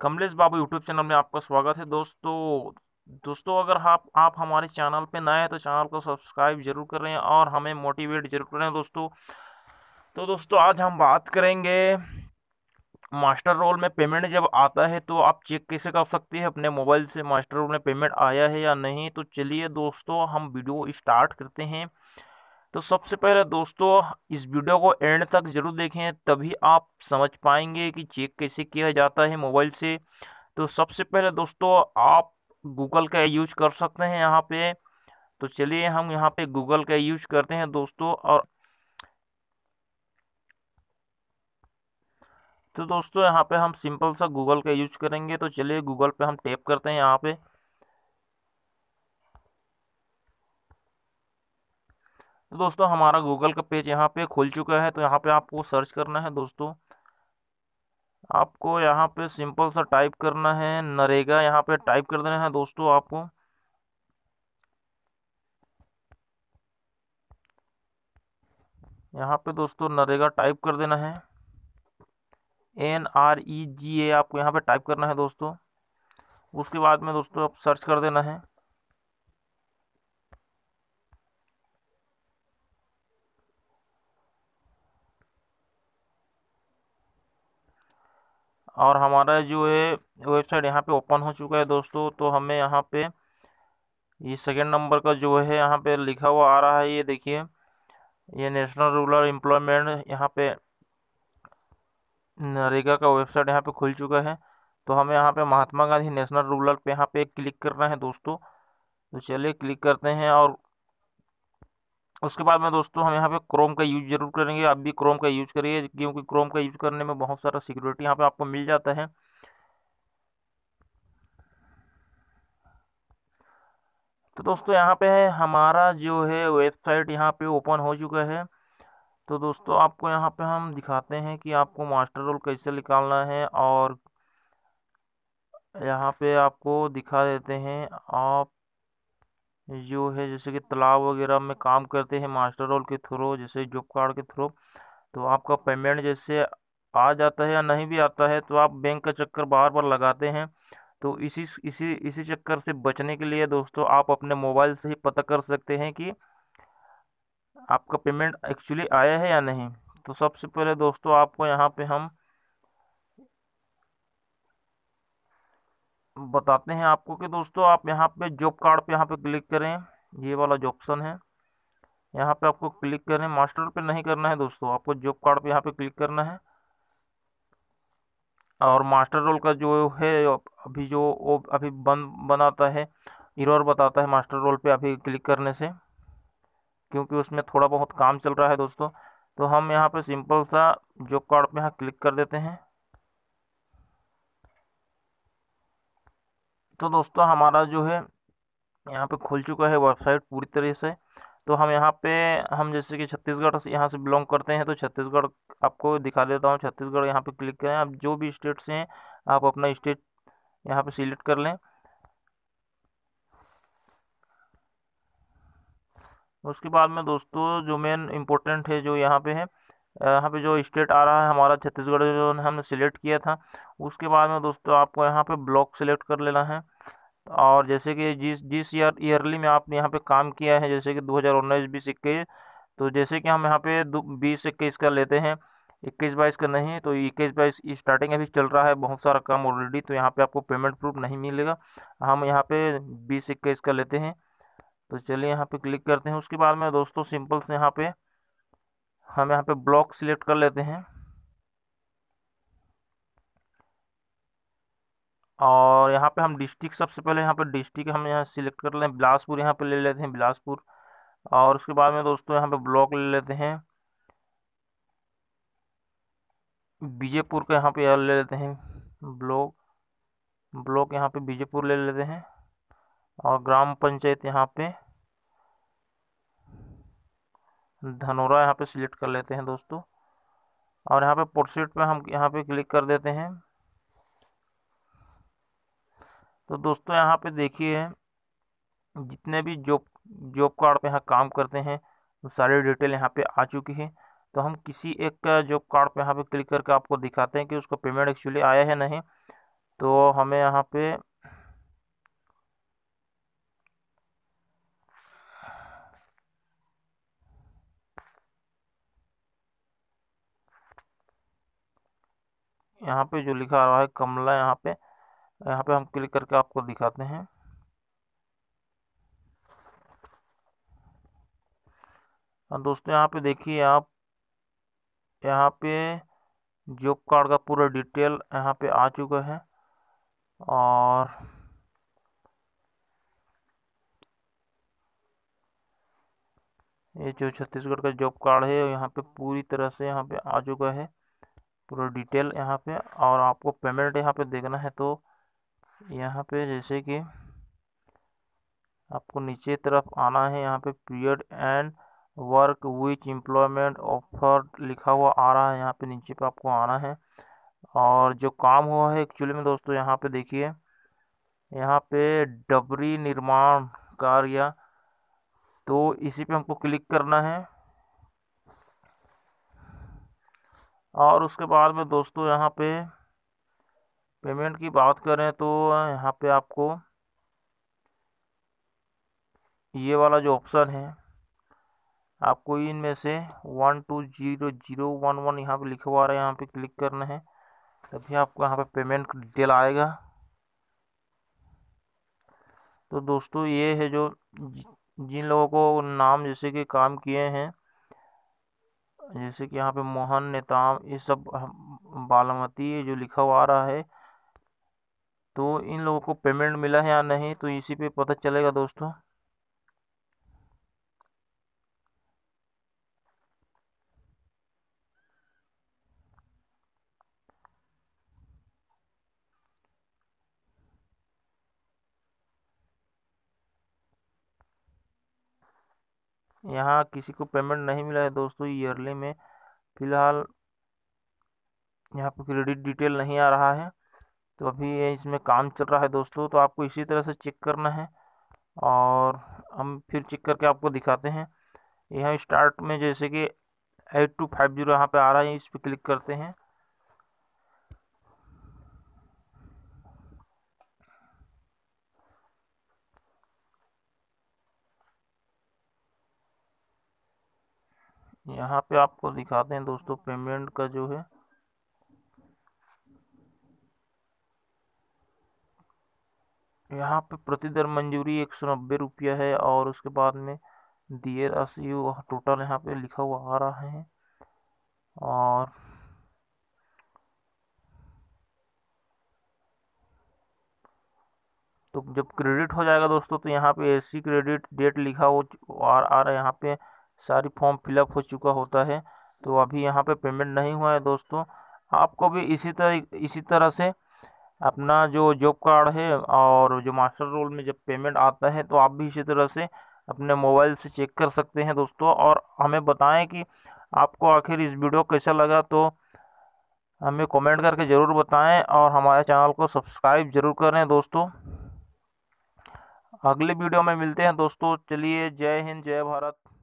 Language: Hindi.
कमलेश बाबू यूट्यूब चैनल में आपका स्वागत है दोस्तों दोस्तों अगर आप आप हमारे चैनल पे नए हैं तो चैनल को सब्सक्राइब जरूर करें और हमें मोटिवेट जरूर करें दोस्तों तो दोस्तों आज हम बात करेंगे मास्टर रोल में पेमेंट जब आता है तो आप चेक कैसे कर सकते हैं अपने मोबाइल से मास्टर रोल में पेमेंट आया है या नहीं तो चलिए दोस्तों हम वीडियो स्टार्ट करते हैं तो सबसे पहले दोस्तों इस वीडियो को एंड तक ज़रूर देखें तभी आप समझ पाएंगे कि चेक कैसे किया जाता है मोबाइल से तो सबसे पहले दोस्तों आप गूगल का यूज कर सकते हैं यहाँ पे तो चलिए हम यहाँ पे गूगल का यूज करते हैं दोस्तों और तो दोस्तों यहाँ पे हम सिंपल सा गूगल का यूज करेंगे तो चलिए गूगल पे हम टैप करते हैं यहाँ पे तो दोस्तों हमारा गूगल का पेज यहाँ पे खुल चुका है तो यहाँ पे आपको सर्च करना है दोस्तों आपको यहाँ पे सिंपल सा टाइप करना है नरेगा यहाँ पे टाइप कर देना है दोस्तों आपको यहाँ पे दोस्तों नरेगा टाइप कर देना है एन आर ई जी ए आपको यहाँ पे टाइप करना है दोस्तों उसके बाद में दोस्तों आप सर्च कर देना है और हमारा जो है वेबसाइट यहाँ पे ओपन हो चुका है दोस्तों तो हमें यहाँ पे ये सेकेंड नंबर का जो है यहाँ पे लिखा हुआ आ रहा है ये देखिए ये नेशनल रूरल एम्प्लॉयमेंट यहाँ पे नरेगा का वेबसाइट यहाँ पे खुल चुका है तो हमें यहाँ पे महात्मा गांधी नेशनल रूरल पे यहाँ पे क्लिक करना है दोस्तों तो चलिए क्लिक करते हैं और उसके बाद में दोस्तों हम यहाँ पे क्रोम का यूज जरूर करेंगे आप भी क्रोम का यूज करिए क्योंकि क्रोम का यूज करने में बहुत सारा सिक्योरिटी यहाँ पे आपको मिल जाता है तो दोस्तों यहाँ पे है हमारा जो है वेबसाइट यहाँ पे ओपन हो चुका है तो दोस्तों आपको यहाँ पे हम दिखाते हैं कि आपको मास्टर रोल कैसे निकालना है और यहाँ पे आपको दिखा देते हैं आप जो है जैसे कि तालाब वगैरह में काम करते हैं मास्टर रोल के थ्रू जैसे जॉब कार्ड के थ्रू तो आपका पेमेंट जैसे आ जाता है या नहीं भी आता है तो आप बैंक का चक्कर बार बार लगाते हैं तो इसी इसी इसी चक्कर से बचने के लिए दोस्तों आप अपने मोबाइल से ही पता कर सकते हैं कि आपका पेमेंट एक्चुअली आया है या नहीं तो सबसे पहले दोस्तों आपको यहाँ पे हम बताते हैं आपको कि दोस्तों आप यहाँ पे जॉब कार्ड पे यहाँ पे क्लिक करें ये वाला जो ऑप्शन है यहाँ पे आपको क्लिक करें मास्टर पे नहीं करना है दोस्तों आपको जॉब कार्ड पे यहाँ पे क्लिक करना है और मास्टर रोल का जो है अभी जो वो अभी बन बनाता है इरर बताता है मास्टर रोल पे अभी क्लिक करने से क्योंकि उसमें थोड़ा बहुत काम चल रहा है दोस्तों तो हम यहाँ पर सिंपल सा जॉब कार्ड पर यहाँ क्लिक कर देते हैं तो दोस्तों हमारा जो है यहाँ पे खुल चुका है वेबसाइट पूरी तरह से तो हम यहाँ पे हम जैसे कि छत्तीसगढ़ से यहाँ से बिलोंग करते हैं तो छत्तीसगढ़ आपको दिखा देता हूँ छत्तीसगढ़ यहाँ पे क्लिक करें आप जो भी स्टेट से हैं आप अपना स्टेट यहाँ पे सिलेक्ट कर लें उसके बाद में दोस्तों जो मेन इम्पोर्टेंट है जो यहाँ पे है यहाँ पे जो स्टेट आ रहा है हमारा छत्तीसगढ़ जो हमने सिलेक्ट किया था उसके बाद में दोस्तों आपको यहाँ पे ब्लॉक सिलेक्ट कर लेना है और जैसे कि जिस जिस ईयर ईयरली में आपने यहाँ पे काम किया है जैसे कि दो हज़ार उन्नीस बीस इक्कीस तो जैसे कि हम यहाँ पे बीस इक्कीस का लेते हैं इक्कीस बाईस का नहीं तो इक्कीस बाईस स्टार्टिंग अभी चल रहा है बहुत सारा काम ऑलरेडी तो यहाँ पे आपको पेमेंट प्रूफ नहीं मिलेगा हम यहाँ पर बीस इक्कीस का लेते हैं तो चलिए यहाँ पर क्लिक करते हैं उसके बाद में दोस्तों सिंपल से यहाँ पर हम यहाँ पे ब्लॉक सिलेक्ट कर लेते हैं और यहाँ पे हम डिस्ट्रिक्ट सबसे पहले यहाँ पे डिस्ट्रिक्ट हम यहाँ सिलेक्ट कर लें बिलासपुर यहाँ पे ले लेते हैं बिलासपुर और उसके बाद में दोस्तों यहाँ पे ब्लॉक ले लेते हैं बीजेपुर का यहाँ पे ले लेते हैं ब्लॉक ब्लॉक यहाँ पे बीजेपुर ले लेते हैं और ग्राम पंचायत यहाँ पे धनोरा यहाँ पे सिलेक्ट कर लेते हैं दोस्तों और यहाँ पे पोर्ट्रेट पे हम यहाँ पे क्लिक कर देते हैं तो दोस्तों यहाँ पे देखिए जितने भी जॉब जॉब कार्ड पे यहाँ काम करते हैं तो सारी डिटेल यहाँ पे आ चुकी है तो हम किसी एक जॉब कार्ड पे यहाँ पे क्लिक करके आपको दिखाते हैं कि उसका पेमेंट एक्चुअली आया है नहीं तो हमें यहाँ पर यहाँ पे जो लिखा रहा है कमला यहाँ पे यहाँ पे हम क्लिक करके आपको दिखाते हैं हाँ, दोस्तों यहाँ पे देखिए आप यहाँ पे जॉब कार्ड का पूरा डिटेल यहाँ पे आ चुका है और ये जो छत्तीसगढ़ का जॉब कार्ड है यहाँ पे पूरी तरह से यहाँ पे आ चुका है पूरा डिटेल यहाँ पे और आपको पेमेंट यहाँ पे देखना है तो यहाँ पे जैसे कि आपको नीचे तरफ आना है यहाँ पे period and work which employment offer लिखा हुआ आ रहा है यहाँ पे नीचे पे आपको आना है और जो काम हुआ है एक्चुअली में दोस्तों यहाँ पे देखिए यहाँ पे डबरी निर्माण कार्य तो इसी पे हमको क्लिक करना है और उसके बाद में दोस्तों यहाँ पे पेमेंट की बात करें तो यहाँ पे आपको ये वाला जो ऑप्शन है आपको इनमें से one two zero zero one one यहाँ पर लिखा हुआ रहा है यहाँ पे क्लिक करना है तभी आपको यहाँ पे पेमेंट डिटेल आएगा तो दोस्तों ये है जो जिन लोगों को नाम जैसे कि काम किए हैं जैसे कि यहाँ पे मोहन नेताम ये सब बालामती जो लिखा हुआ आ रहा है तो इन लोगों को पेमेंट मिला है या नहीं तो इसी पे पता चलेगा दोस्तों यहाँ किसी को पेमेंट नहीं मिला है दोस्तों ईयरली में फ़िलहाल यहाँ पर क्रेडिट डिटेल नहीं आ रहा है तो अभी ये इसमें काम चल रहा है दोस्तों तो आपको इसी तरह से चेक करना है और हम फिर चेक करके आपको दिखाते हैं यहाँ स्टार्ट में जैसे कि एट टू फाइव जीरो यहाँ पर आ रहा है इस पर क्लिक करते हैं यहाँ पे आपको दिखाते हैं दोस्तों पेमेंट का जो है यहाँ पे प्रतिदर मंजूरी एक सौ नब्बे रुपया है और उसके बाद में दिए राशि टोटल यहाँ पे लिखा हुआ आ रहा है और तो जब क्रेडिट हो जाएगा दोस्तों तो यहाँ पे एसी क्रेडिट डेट लिखा हो आ रहा है यहाँ पे सारी फॉर्म फिलअप हो चुका होता है तो अभी यहाँ पे पेमेंट नहीं हुआ है दोस्तों आपको भी इसी तरह इसी तरह से अपना जो जॉब कार्ड है और जो मास्टर रोल में जब पेमेंट आता है तो आप भी इसी तरह से अपने मोबाइल से चेक कर सकते हैं दोस्तों और हमें बताएं कि आपको आखिर इस वीडियो कैसा लगा तो हमें कमेंट करके ज़रूर बताएं और हमारे चैनल को सब्सक्राइब ज़रूर करें दोस्तों अगले वीडियो में मिलते हैं दोस्तों चलिए जय हिंद जय भारत